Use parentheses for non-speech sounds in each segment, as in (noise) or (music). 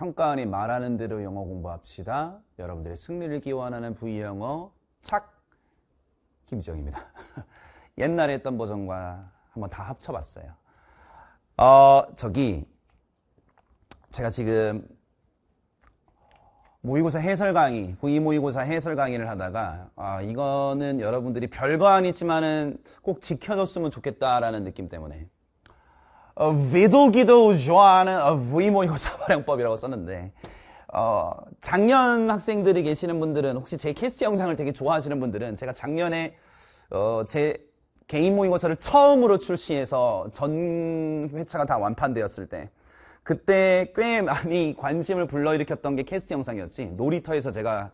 평가원이 말하는 대로 영어 공부합시다. 여러분들의 승리를 기원하는 V영어 착 김지영입니다. (laughs) 옛날에 했던 버전과 한번 다 합쳐봤어요. 어, 저기 제가 지금 모의고사 해설 강의, 고2 모의고사 해설 강의를 하다가 아, 이거는 여러분들이 별거 아니지만은 꼭 지켜줬으면 좋겠다라는 느낌 때문에 어, 위도기도 좋아하는 어, 위모니고 사발형법이라고 썼는데 어, 작년 학생들이 계시는 분들은 혹시 제 캐스트 영상을 되게 좋아하시는 분들은 제가 작년에 어, 제 개인 모의고사를 처음으로 출시해서 전 회차가 다 완판되었을 때 그때 꽤 많이 관심을 불러일으켰던 게 캐스트 영상이었지 놀이터에서 제가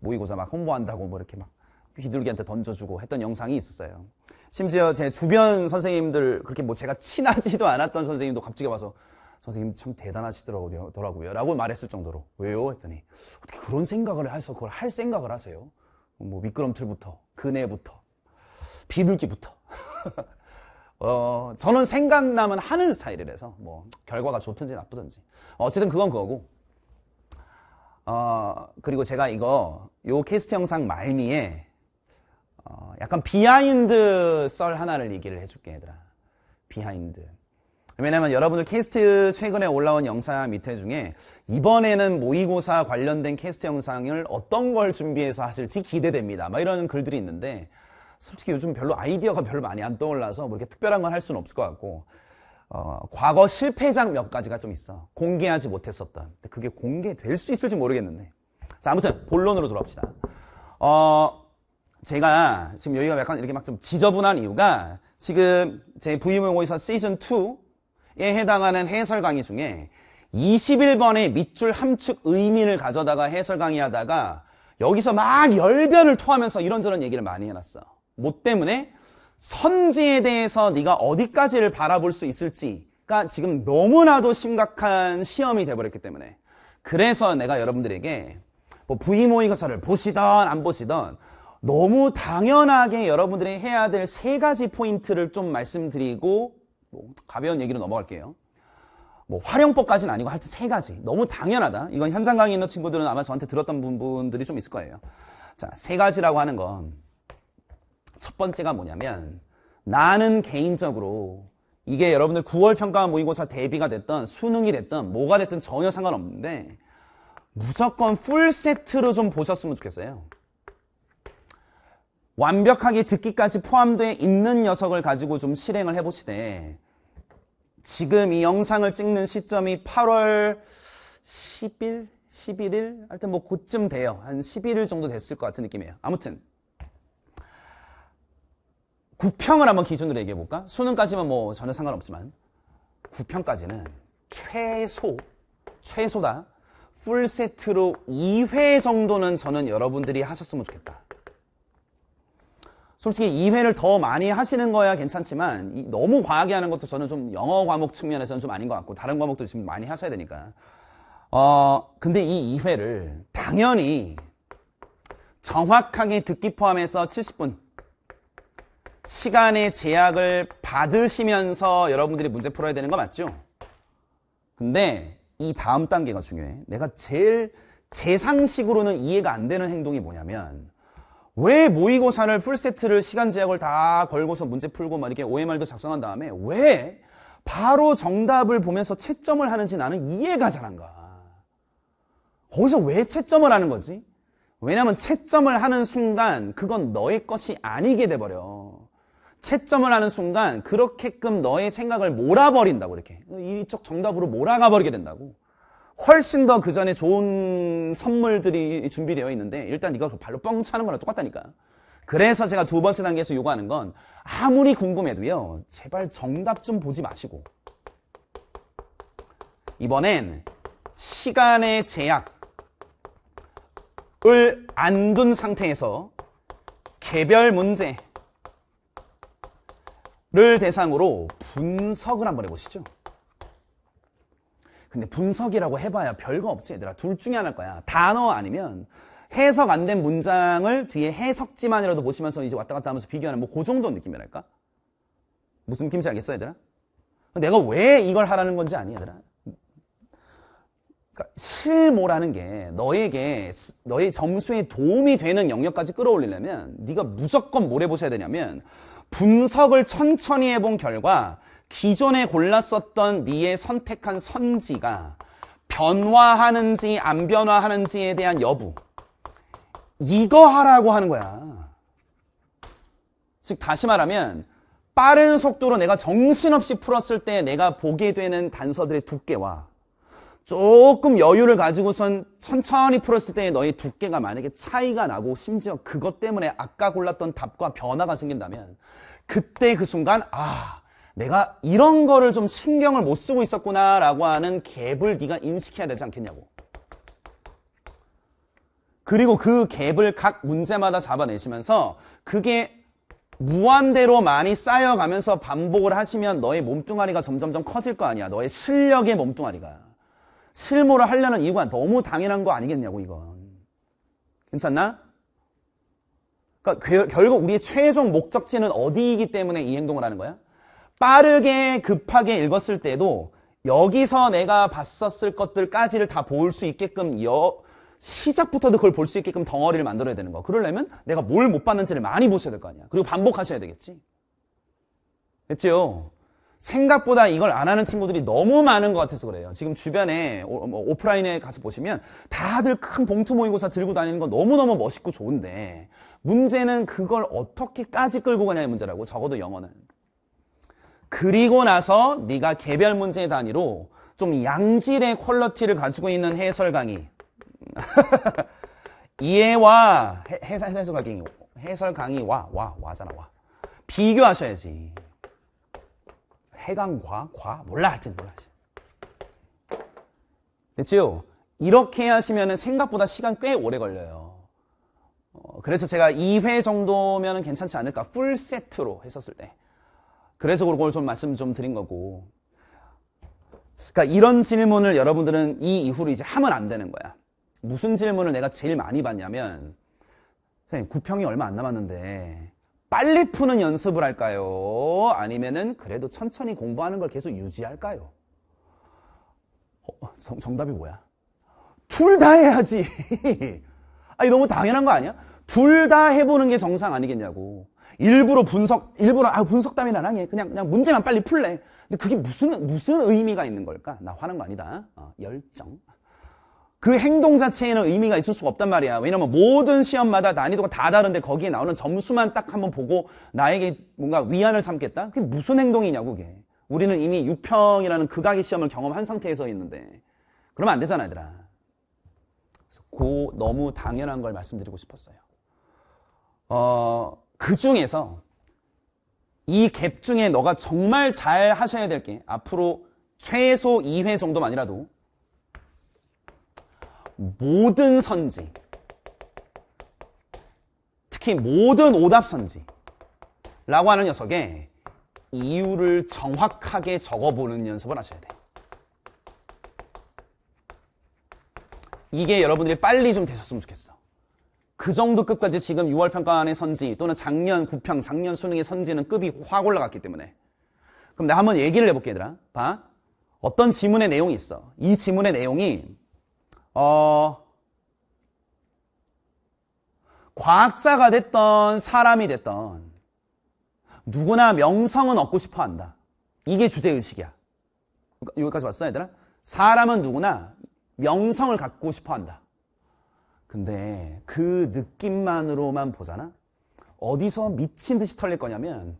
모의고사 막 홍보한다고 뭐 이렇게 막 비둘기한테 던져주고 했던 영상이 있었어요. 심지어 제 주변 선생님들 그렇게 뭐 제가 친하지도 않았던 선생님도 갑자기 와서 선생님 참 대단하시더라고요. 라고 말했을 정도로. 왜요? 했더니 어떻게 그런 생각을 해서 그걸 할 생각을 하세요? 뭐 미끄럼틀부터, 그네부터, 비둘기부터. (laughs) 어, 저는 생각나면 하는 스타일이라서 뭐 결과가 좋든지 나쁘든지. 어쨌든 그건 그거고. 어, 그리고 제가 이거 요 캐스트 영상 말미에 약간 비하인드 썰 하나를 얘기를 해줄게 얘들아 비하인드 왜냐면 여러분들 캐스트 최근에 올라온 영상 밑에 중에 이번에는 모의고사 관련된 캐스트 영상을 어떤 걸 준비해서 하실지 기대됩니다 막 이런 글들이 있는데 솔직히 요즘 별로 아이디어가 별로 많이 안 떠올라서 뭐 이렇게 특별한 걸할 수는 없을 것 같고 어, 과거 실패작 몇 가지가 좀 있어 공개하지 못했었던 그게 공개될 수 있을지 모르겠는데 자 아무튼 본론으로 돌아옵시다 어, 제가 지금 여기가 약간 이렇게 막 좀 지저분한 이유가 지금 제 부임용어에서 시즌 2에 해당하는 해설 강의 중에 21번의 밑줄 함축 의미를 가져다가 해설 강의하다가 여기서 막 열변을 토하면서 이런저런 얘기를 많이 해놨어. 뭐 때문에 선지에 대해서 네가 어디까지를 바라볼 수 있을지가 지금 너무나도 심각한 시험이 돼버렸기 때문에 그래서 내가 여러분들에게 뭐 부임 모의고사를 보시던 안 보시던 너무 당연하게 여러분들이 해야 될 세 가지 포인트를 좀 말씀드리고 뭐 가벼운 얘기로 넘어갈게요. 뭐 활용법까지는 아니고 하여튼 세 가지 너무 당연하다. 이건 현장 강의 있는 친구들은 아마 저한테 들었던 부분들이 좀 있을 거예요. 자, 세 가지라고 하는 건 첫 번째가 뭐냐면 나는 개인적으로 이게 여러분들 9월 평가 모의고사 대비가 됐던 수능이 됐던 뭐가 됐든 전혀 상관없는데 무조건 풀 세트로 좀 보셨으면 좋겠어요. 완벽하게 듣기까지 포함되어 있는 녀석을 가지고 좀 실행을 해보시되 지금 이 영상을 찍는 시점이 8월 10일? 11일? 하여튼 뭐 곧쯤 돼요. 한 11일 정도 됐을 것 같은 느낌이에요. 아무튼 9평을 한번 기준으로 얘기해볼까? 수능까지만 뭐 전혀 상관없지만 9평까지는 최소, 최소다. 풀세트로 2회 정도는 저는 여러분들이 하셨으면 좋겠다. 솔직히 2회를 더 많이 하시는 거야 괜찮지만 너무 과하게 하는 것도 저는 좀 영어 과목 측면에서는 좀 아닌 것 같고 다른 과목도 지금 많이 하셔야 되니까 어 근데 이 2회를 당연히 정확하게 듣기 포함해서 70분 시간의 제약을 받으시면서 여러분들이 문제 풀어야 되는 거 맞죠? 근데 이 다음 단계가 중요해 내가 제일 제 상식으로는 이해가 안 되는 행동이 뭐냐면 왜 모의고사를 풀세트를 시간 제약을 다 걸고서 문제 풀고 막 이렇게 OMR도 작성한 다음에 왜 바로 정답을 보면서 채점을 하는지 나는 이해가 잘 안 가. 거기서 왜 채점을 하는 거지? 왜냐면 채점을 하는 순간 그건 너의 것이 아니게 돼버려. 채점을 하는 순간 그렇게끔 너의 생각을 몰아버린다고 이렇게. 이쪽 정답으로 몰아가버리게 된다고. 훨씬 더 그 전에 좋은 선물들이 준비되어 있는데 일단 이걸 발로 뻥 차는 거랑 똑같다니까. 그래서 제가 두 번째 단계에서 요구하는 건 아무리 궁금해도요. 제발 정답 좀 보지 마시고 이번엔 시간의 제약을 안 둔 상태에서 개별 문제를 대상으로 분석을 한번 해보시죠. 근데 분석이라고 해봐야 별거 없지 얘들아. 둘 중에 하나일 거야. 단어 아니면 해석 안 된 문장을 뒤에 해석지만이라도 보시면서 이제 왔다 갔다 하면서 비교하는 뭐그 정도 느낌이랄까? 무슨 느낌인지 알겠어 얘들아? 내가 왜 이걸 하라는 건지 아니 얘들아. 그러니까 실모라는 게 너에게 너의 점수에 도움이 되는 영역까지 끌어올리려면 네가 무조건 뭘 해보셔야 되냐면 분석을 천천히 해본 결과 기존에 골랐었던 네의 선택한 선지가 변화하는지 안 변화하는지에 대한 여부 이거 하라고 하는 거야. 즉 다시 말하면 빠른 속도로 내가 정신없이 풀었을 때 내가 보게 되는 단서들의 두께와 조금 여유를 가지고선 천천히 풀었을 때 너의 두께가 만약에 차이가 나고 심지어 그것 때문에 아까 골랐던 답과 변화가 생긴다면 그때 그 순간 아 내가 이런 거를 좀 신경을 못 쓰고 있었구나라고 하는 갭을 네가 인식해야 되지 않겠냐고. 그리고 그 갭을 각 문제마다 잡아내시면서 그게 무한대로 많이 쌓여가면서 반복을 하시면 너의 몸뚱아리가 점점점 커질 거 아니야. 너의 실력의 몸뚱아리가. 실무를 하려는 이유가 너무 당연한 거 아니겠냐고 이건. 괜찮나? 그러니까 결국 우리의 최종 목적지는 어디이기 때문에 이 행동을 하는 거야? 빠르게 급하게 읽었을 때도 여기서 내가 봤었을 것들까지를 다 볼 수 있게끔 여, 시작부터도 그걸 볼 수 있게끔 덩어리를 만들어야 되는 거. 그러려면 내가 뭘 못 봤는지를 많이 보셔야 될 거 아니야. 그리고 반복하셔야 되겠지. 됐죠? 생각보다 이걸 안 하는 친구들이 너무 많은 것 같아서 그래요. 지금 주변에 오, 뭐 프라인에 가서 보시면 다들 큰 봉투 모의고사 들고 다니는 건 너무너무 멋있고 좋은데 문제는 그걸 어떻게까지 끌고 가냐의 문제라고 적어도 영어는. 그리고 나서 네가 개별 문제 단위로 좀 양질의 퀄러티를 가지고 있는 해설 강의 (laughs) 이해와 해, 설 해설 강의 해설 강의 와 와 와잖아 와 비교하셔야지 해강과 과 몰라 할지 몰라 할지 됐죠? 이렇게 하시면 생각보다 시간 꽤 오래 걸려요 어, 그래서 제가 2회 정도면 괜찮지 않을까 풀 세트로 했었을 때 그래서 그걸좀 말씀 좀 드린 거고. 그러니까 이런 질문을 여러분들은 이 이후로 이제 하면 안 되는 거야. 무슨 질문을 내가 제일 많이 받냐면 선생님 구평이 얼마 안 남았는데 빨리 푸는 연습을 할까요? 아니면은 그래도 천천히 공부하는 걸 계속 유지할까요? 어, 어 정, 정답이 뭐야? 둘 다 해야지. (laughs) 아니 너무 당연한 거 아니야? 둘 다 해보는 게 정상 아니겠냐고. 일부러 분석, 일부러, 아, 분석담이란 아니 그냥, 그냥 문제만 빨리 풀래. 근데 그게 무슨, 무슨 의미가 있는 걸까? 나 화난 거 아니다. 어, 열정. 그 행동 자체에는 의미가 있을 수가 없단 말이야. 왜냐면 모든 시험마다 난이도가 다 다른데 거기에 나오는 점수만 딱 한번 보고 나에게 뭔가 위안을 삼겠다? 그게 무슨 행동이냐고, 그게. 우리는 이미 유평이라는 극악의 시험을 경험한 상태에서 있는데. 그러면 안 되잖아, 얘들아. 그 너무 당연한 걸 말씀드리고 싶었어요. 어, 그 중에서 이 갭 중에 너가 정말 잘 하셔야 될 게 앞으로 최소 2회 정도만 이라도 모든 선지 특히 모든 오답 선지 라고 하는 녀석에 이유를 정확하게 적어보는 연습을 하셔야 돼요. 이게 여러분들이 빨리 좀 되셨으면 좋겠어. 그 정도 급까지 지금 6월 평가안의 선지 또는 작년 9평, 작년 수능의 선지는 급이 확 올라갔기 때문에 그럼 내가 한번 얘기를 해볼게 얘들아 봐 어떤 지문의 내용이 있어 이 지문의 내용이 어 과학자가 됐던 사람이 됐던 누구나 명성은 얻고 싶어 한다 이게 주제의식이야 그러니까 여기까지 봤어 얘들아 사람은 누구나 명성을 갖고 싶어 한다 근데 그 느낌만으로만 보잖아? 어디서 미친 듯이 털릴 거냐면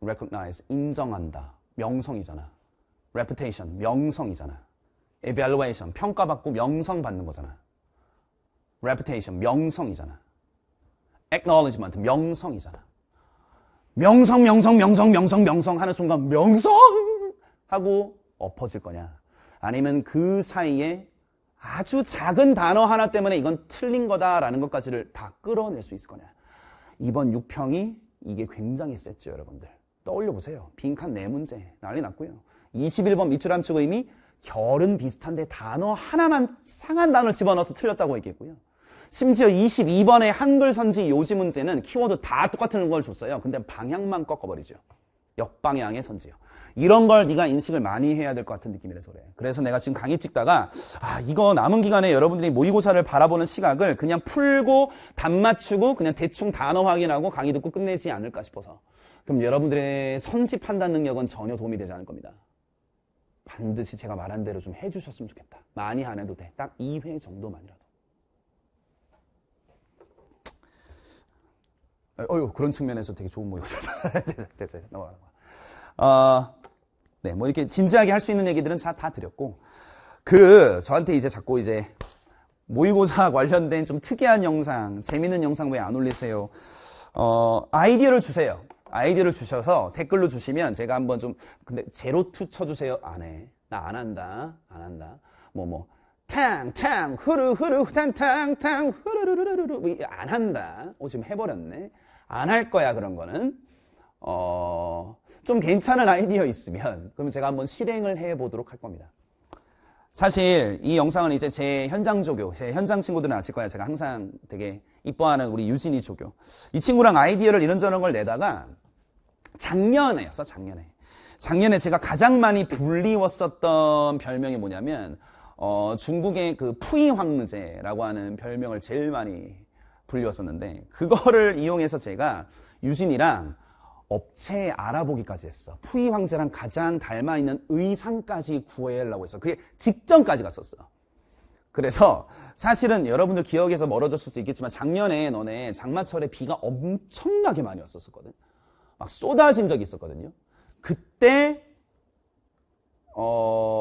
recognize, 인정한다. 명성이잖아. reputation, 명성이잖아. evaluation, 평가받고 명성 받는 거잖아. reputation, 명성이잖아. acknowledgement, 명성이잖아. 명성, 명성, 명성, 명성, 명성 하는 순간 명성! 하고 엎어질 거냐. 아니면 그 사이에 아주 작은 단어 하나 때문에 이건 틀린 거다라는 것까지를 다 끌어낼 수 있을 거냐. 이번 6평이 이게 굉장히 셌죠, 여러분들. 떠올려 보세요. 빈칸 네 문제 난리 났고요. 21번 미추람축 의미 결은 비슷한데 단어 하나만 상한 단어를 집어넣어서 틀렸다고 얘기했고요. 심지어 22번의 한글 선지 요지 문제는 키워드 다 똑같은 걸 줬어요. 근데 방향만 꺾어버리죠. 역방향의 선지요. 이런 걸 네가 인식을 많이 해야 될 것 같은 느낌이라서 그래. 그래서 내가 지금 강의 찍다가 아 이거 남은 기간에 여러분들이 모의고사를 바라보는 시각을 그냥 풀고 답 맞추고 그냥 대충 단어 확인하고 강의 듣고 끝내지 않을까 싶어서 그럼 여러분들의 선지 판단 능력은 전혀 도움이 되지 않을 겁니다. 반드시 제가 말한 대로 좀 해주셨으면 좋겠다. 많이 안 해도 돼. 딱 2회 정도만이라 어유 그런 측면에서 되게 좋은 모의고사다. 됐어요. (laughs) 넘어가는 거. 어, 아, 네, 뭐 이렇게 진지하게 할 수 있는 얘기들은 다, 드렸고, 그 저한테 이제 자꾸 이제 모의고사 (laughs) 관련된 좀 특이한 영상, 재밌는 영상 왜 안 올리세요? 어, 아이디어를 주세요. 아이디어를 주셔서 댓글로 주시면 제가 한번 좀 근데 제로 투 쳐주세요. 안 해. 나 안 한다. 안 한다. 뭐 뭐. 탕탕 후루 후루 탕탕탕 후루루루루루 안 한다. 오 어, 지금 해버렸네. 안 할 거야 그런 거는. 어, 좀 괜찮은 아이디어 있으면 그러면 제가 한번 실행을 해보도록 할 겁니다. 사실 이 영상은 이제 제 현장 조교, 제 현장 친구들은 아실 거야 제가 항상 되게 이뻐하는 우리 유진이 조교. 이 친구랑 아이디어를 이런저런 걸 내다가 작년에였어, 작년에. 작년에 제가 가장 많이 불리웠었던 별명이 뭐냐면 어, 중국의 그 푸이 황제라고 하는 별명을 제일 많이 불렸었는데 그거를 이용해서 제가 유진이랑 업체 알아보기까지 했어. 푸이 황제랑 가장 닮아 있는 의상까지 구해달라고 했어. 그게 직전까지 갔었어. 그래서 사실은 여러분들 기억에서 멀어졌을 수도 있겠지만 작년에 너네 장마철에 비가 엄청나게 많이 왔었거든. 막 쏟아진 적이 있었거든요. 그때 어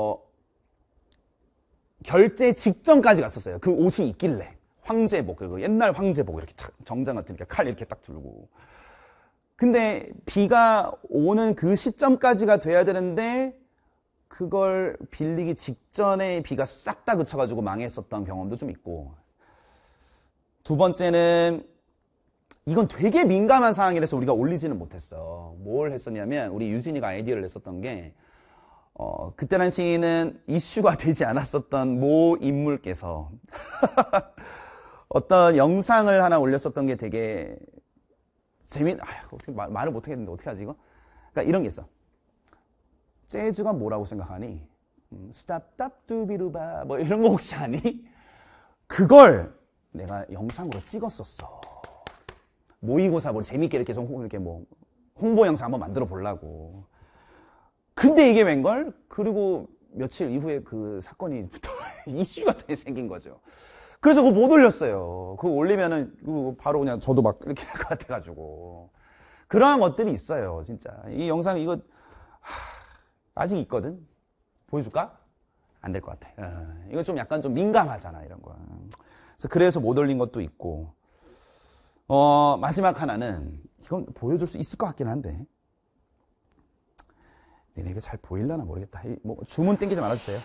결제 직전까지 갔었어요. 그 옷이 있길래. 황제복, 그 옛날 황제복 이렇게 정장 같은 칼 이렇게 딱 들고. 근데 비가 오는 그 시점까지가 돼야 되는데 그걸 빌리기 직전에 비가 싹 다 그쳐가지고 망했었던 경험도 좀 있고 두 번째는 이건 되게 민감한 상황이라서 우리가 올리지는 못했어. 뭘 했었냐면 우리 유진이가 아이디어를 냈었던 게 어, 그때란 시인은 이슈가 (laughs) 되지 않았었던 모 인물께서 (laughs) 어떤 영상을 하나 올렸었던 게 되게 재밌, 아휴, 어떻게 말, 말을 못하겠는데 어떻게 하지 이거? 그러니까 이런 게 있어. 재즈가 뭐라고 생각하니? 음, 스탑답두비루바 뭐 이런 거 혹시 아니? 그걸 내가 영상으로 찍었었어. 모의고사 뭐 재밌게 이렇게 좀 이렇게 뭐 홍보 영상 한번 만들어 보려고. 근데 이게 웬걸? 그리고 며칠 이후에 그 사건이 (laughs) 이슈가 되게 생긴 거죠. 그래서 그거 못 올렸어요. 그거 올리면은 바로 그냥 저도 막 이렇게 할 것 같아가지고. 그러한 것들이 있어요, 진짜. 이 영상 이거, 하, 아직 있거든? 보여줄까? 안 될 것 같아. 어, 이거 좀 약간 좀 민감하잖아, 이런 거. 그래서, 그래서 못 올린 것도 있고. 어, 마지막 하나는, 이건 보여줄 수 있을 것 같긴 한데. 니네에잘 보일라나 모르겠다. 뭐 주문 땡기지 말아주세요.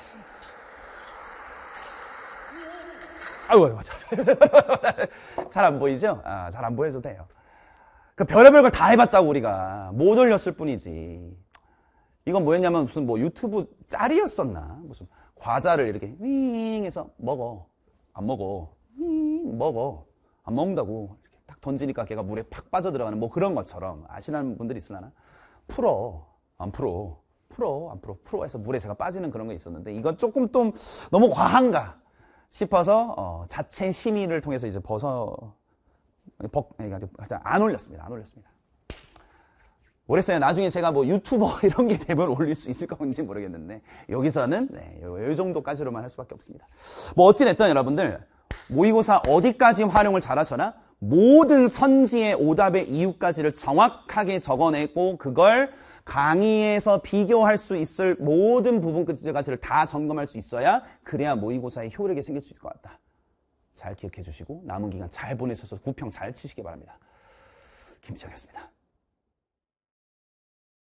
아유, 아유, (laughs) 잘안 보이죠? 아, 잘 안 보여도 돼요. 그 별의별 걸 다 해봤다고 우리가 못 올렸을 뿐이지. 이건 뭐였냐면 무슨 뭐 유튜브 짤이었었나? 무슨 과자를 이렇게 윙 해서 먹어. 안 먹어. 윙 먹어. 안 먹는다고. 이렇게 딱 던지니까 걔가 물에 팍 빠져들어가는 뭐 그런 것처럼 아시는 분들이 있으려나? 풀어. 안 풀어. 풀어. 안 풀어. 풀어 해서 물에 제가 빠지는 그런 게 있었는데 이건 조금 좀 너무 과한가 싶어서 어, 자체 심의를 통해서 이제 벗어 벗, 일단 안 올렸습니다. 안 올렸습니다. 모르겠어요. 나중에 제가 뭐 유튜버 (laughs) 이런 게 되면 올릴 수 있을 건지 모르겠는데 여기서는 네, 요, 정도까지로만 할 수밖에 없습니다. 뭐 어찌됐든 여러분들 모의고사 어디까지 활용을 잘하셔나 모든 선지의 오답의 이유까지를 정확하게 적어내고 그걸 강의에서 비교할 수 있을 모든 부분까지를 다 점검할 수 있어야 그래야 모의고사의 효력이 생길 수 있을 것 같다. 잘 기억해 주시고 남은 기간 잘 보내셔서 구평 잘 치시기 바랍니다. 김치영이었습니다.